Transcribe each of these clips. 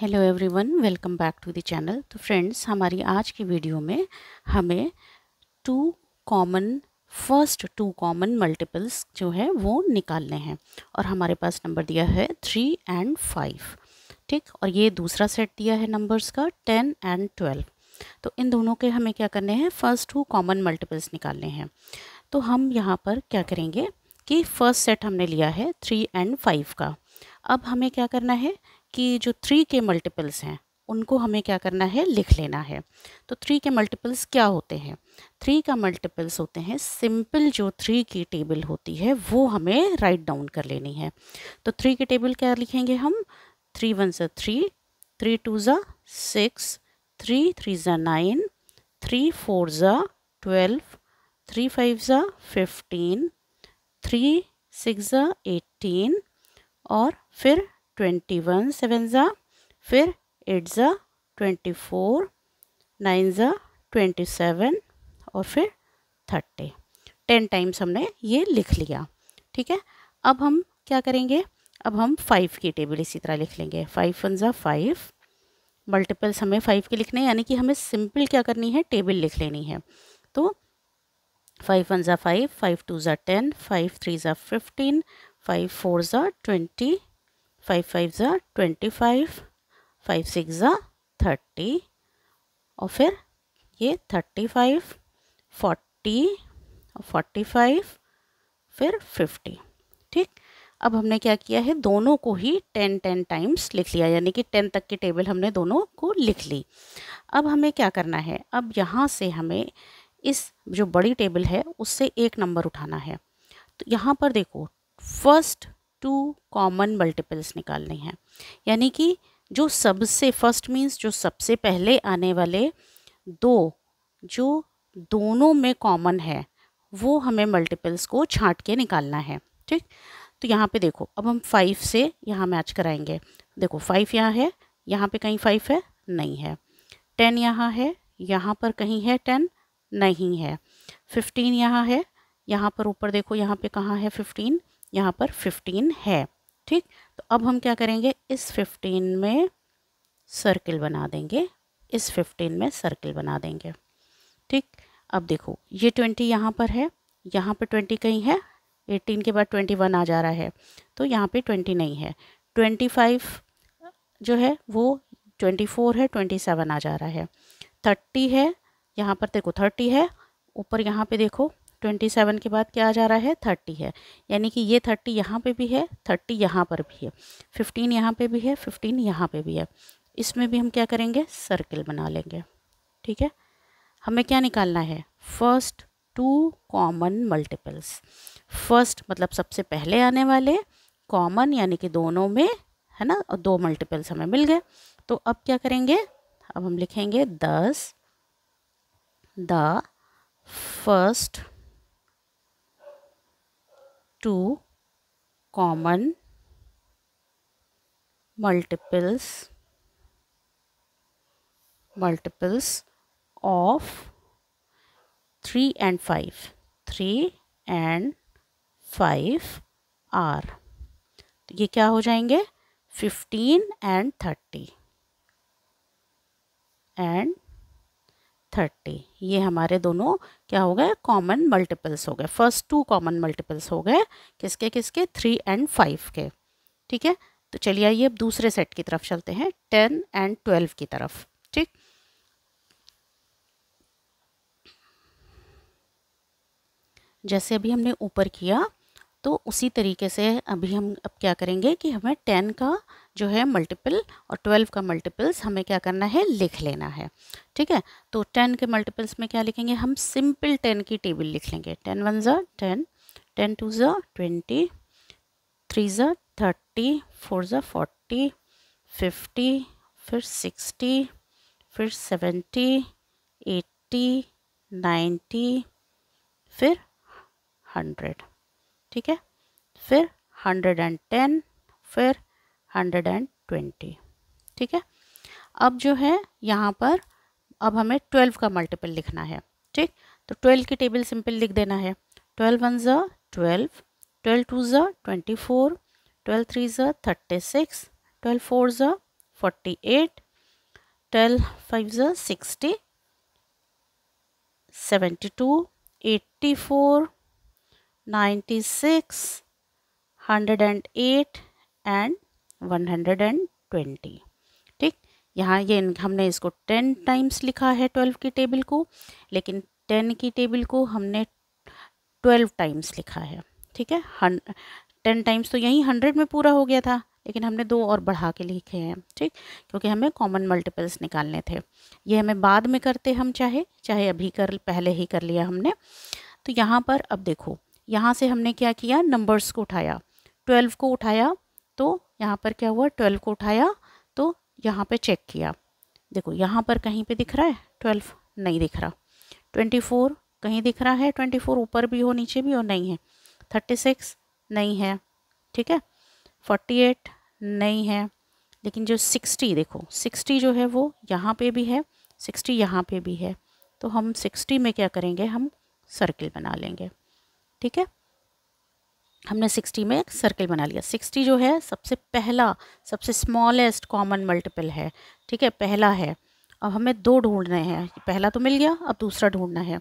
hello everyone welcome back to the channel तो friends हमारी आज की वीडियो में हमें two common first two common multiples जो है वो निकालने हैं और हमारे पास नंबर दिया है थ्री एंड फाइव ठीक और ये दूसरा सेट दिया है नंबर्स का टेन एंड ट्वेल्व तो इन दोनों के हमें क्या करने हैं फर्स्ट टू कॉमन मल्टीपल्स निकालने हैं तो हम यहाँ पर क्या करेंगे कि फ़र्स्ट सेट हमने लिया है थ्री एंड फाइव का अब हमें क्या करना है कि जो थ्री के मल्टीपल्स हैं उनको हमें क्या करना है लिख लेना है तो थ्री के मल्टीपल्स क्या होते हैं थ्री का मल्टीपल्स होते हैं सिंपल जो थ्री की टेबल होती है वो हमें राइट डाउन कर लेनी है तो थ्री की टेबल क्या लिखेंगे हम थ्री वन ज़ा थ्री थ्री टू ज़ा सिक्स थ्री थ्री ज़ा नाइन थ्री फोर ज़ा ट्वेल्व थ्री फाइव ज़ा फिफ्टीन थ्री सिक्स ज़ा एटीन और फिर ट्वेंटी वन सेवन ज़ा फिर एट ज़ा ट्वेंटी फोर नाइन ज़ा ट्वेंटी सेवन और फिर थर्टी टेन टाइम्स हमने ये लिख लिया ठीक है अब हम क्या करेंगे अब हम फाइव की टेबल इसी तरह लिख लेंगे फाइव वन ज़ा फाइव मल्टीपल्स हमें फाइव के लिखने हैं यानी कि हमें सिंपल क्या करनी है टेबल लिख लेनी है तो फाइव वन ज़ा फाइव फाइव टू ज़ा टेन फाइव थ्री ज़ा फिफ्टीन फाइव फोर ज़ा ट्वेंटी फाइव फाइव ज़ा ट्वेंटी फाइव फाइव सिक्स ज़ा थर्टी और फिर ये thirty five forty forty five फिर फिफ्टी ठीक अब हमने क्या किया है दोनों को ही टेन टेन टाइम्स लिख लिया यानी कि टेन तक की टेबल हमने दोनों को लिख ली अब हमें क्या करना है अब यहाँ से हमें इस जो बड़ी टेबल है उससे एक नंबर उठाना है तो यहाँ पर देखो फर्स्ट टू कॉमन मल्टीपल्स निकालने हैं यानी कि जो सबसे फर्स्ट मीन्स जो सबसे पहले आने वाले दो जो दोनों में कॉमन है वो हमें मल्टीपल्स को छांट के निकालना है ठीक तो यहाँ पे देखो अब हम फाइव से यहाँ मैच कराएंगे देखो फाइव यहाँ है यहाँ पे कहीं फाइव है नहीं है टेन यहाँ है यहाँ पर कहीं है टेन नहीं है फिफ्टीन यहाँ है यहाँ पर ऊपर देखो यहाँ पे कहाँ है फिफ्टीन यहाँ पर फिफ्टीन है ठीक तो अब हम क्या करेंगे इस फिफ्टीन में सर्किल बना देंगे इस फिफ्टीन में सर्किल बना देंगे ठीक अब देखो ये ट्वेंटी यहाँ पर है यहाँ पर ट्वेंटी कहीं है एटीन के बाद ट्वेंटी वन आ जा रहा है तो यहाँ पे ट्वेंटी नहीं है ट्वेंटी फाइव जो है वो ट्वेंटी फोर है ट्वेंटी सेवन आ जा रहा है थर्टी है यहाँ पर देखो थर्टी है ऊपर यहाँ पे देखो ट्वेंटी सेवन के बाद क्या आ जा रहा है थर्टी है यानी कि ये थर्टी यहाँ पे भी है थर्टी यहाँ पर भी है फिफ्टीन यहाँ पे भी है फिफ्टीन यहाँ पे भी है इसमें भी हम क्या करेंगे सर्किल बना लेंगे ठीक है हमें क्या निकालना है first two common multiples first मतलब सबसे पहले आने वाले कॉमन यानी कि दोनों में है ना और दो मल्टीपल्स हमें मिल गए तो अब क्या करेंगे अब हम लिखेंगे thus the first two common multiples multiples of 3 and 5 3 and five are तो ये क्या हो जाएंगे fifteen and thirty and thirty ये हमारे दोनों क्या हो गए कॉमन मल्टीपल्स हो गए फर्स्ट टू कॉमन मल्टीपल्स हो गए किसके किसके थ्री एंड फाइव के ठीक है तो चलिए आइए अब दूसरे सेट की तरफ चलते हैं टेन एंड ट्वेल्व की तरफ ठीक जैसे अभी हमने ऊपर किया तो उसी तरीके से अभी हम अब क्या करेंगे कि हमें टेन का जो है मल्टीपल और ट्वेल्व का मल्टीपल्स हमें क्या करना है लिख लेना है ठीक है तो टेन के मल्टीपल्स में क्या लिखेंगे हम सिंपल टेन की टेबल लिख लेंगे टेन वन ज़ा टेन टेन टू ज़ा ट्वेंटी थ्री ज़ा थर्टी फोर ज़ा फोर्टी फिफ्टी फिर सिक्सटी फिर सेवेंटी एट्टी नाइन्टी फिर हंड्रेड ठीक है फिर हंड्रेड एंड टेन फिर हंड्रेड एंड ट्वेंटी ठीक है अब जो है यहाँ पर अब हमें ट्वेल्व का मल्टीपल लिखना है ठीक तो ट्वेल्व की टेबल सिंपल लिख देना है ट्वेल्व वन ज़ा ट्वेल्व ट्वेल्व टू ज़ा ट्वेंटी फोर ट्वेल्व थ्री ज़ा थर्टी सिक्स ट्वेल्व फोर ज़ा फोर्टी एट ट्वेल्व फाइव ज़ा sixty seventy two eighty four ninety six hundred and eight and one hundred and twenty ठीक यहाँ ये हमने इसको टेन टाइम्स लिखा है ट्वेल्व की टेबल को लेकिन टेन की टेबल को हमने ट्वेल्व टाइम्स लिखा है ठीक है टेन टाइम्स तो यहीं हंड्रेड में पूरा हो गया था लेकिन हमने दो और बढ़ा के लिखे हैं ठीक क्योंकि हमें कॉमन मल्टीपल्स निकालने थे ये हमें बाद में करते हम चाहे चाहे अभी कर पहले ही कर लिया हमने तो यहाँ पर अब देखो यहाँ से हमने क्या किया नंबर्स को उठाया ट्वेल्व को उठाया तो यहाँ पर क्या हुआ ट्वेल्व को उठाया तो यहाँ पे चेक किया देखो यहाँ पर कहीं पे दिख रहा है ट्वेल्व नहीं दिख रहा ट्वेंटी फोर कहीं दिख रहा है ट्वेंटी फोर ऊपर भी हो नीचे भी हो नहीं है थर्टी सिक्स नहीं है ठीक है फोर्टी एट नहीं है लेकिन जो सिक्सटी देखो सिक्सटी जो है वो यहाँ पे भी है सिक्सटी यहाँ पे भी है तो हम सिक्सटी में क्या करेंगे हम सर्किल बना लेंगे ठीक है हमने सिक्सटी में एक सर्किल बना लिया सिक्सटी जो है सबसे पहला सबसे स्मॉलेस्ट कॉमन मल्टीपल है ठीक है पहला है अब हमें दो ढूंढने हैं पहला तो मिल गया अब दूसरा ढूंढना है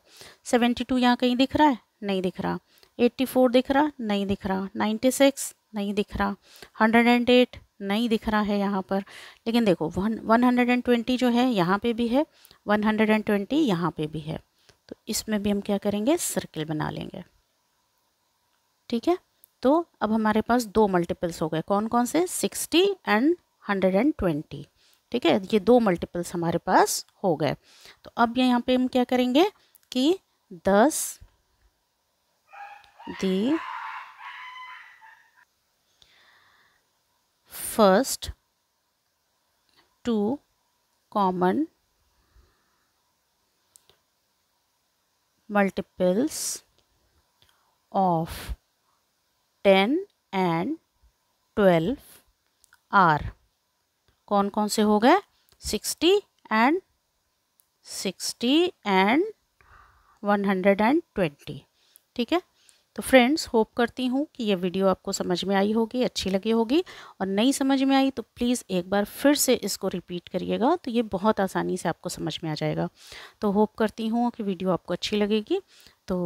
सेवेंटी टू यहाँ कहीं दिख रहा है नहीं दिख रहा एट्टी फोर दिख रहा नहीं दिख रहा नाइन्टी सिक्स नहीं दिख रहा हंड्रेड एंड एट नहीं दिख रहा है यहाँ पर लेकिन देखो one one hundred and twenty जो है यहाँ पे भी है वन हंड्रेड एंड ट्वेंटी यहाँ पे भी है तो इसमें भी हम क्या करेंगे सर्किल बना लेंगे ठीक है तो अब हमारे पास दो मल्टीपल्स हो गए कौन कौन से sixty and hundred and twenty ठीक है ये दो मल्टीपल्स हमारे पास हो गए तो अब यहाँ पे हम क्या करेंगे कि thus the first two common multiples of ten and twelve are कौन कौन से हो गए sixty and sixty and one hundred and twenty ठीक है तो फ्रेंड्स होप करती हूँ कि ये वीडियो आपको समझ में आई होगी अच्छी लगी होगी और नहीं समझ में आई तो प्लीज़ एक बार फिर से इसको रिपीट करिएगा तो ये बहुत आसानी से आपको समझ में आ जाएगा तो होप करती हूँ कि वीडियो आपको अच्छी लगेगी तो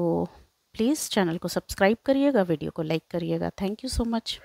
प्लीज़ चैनल को सब्सक्राइब करिएगा वीडियो को लाइक करिएगा थैंक यू सो मच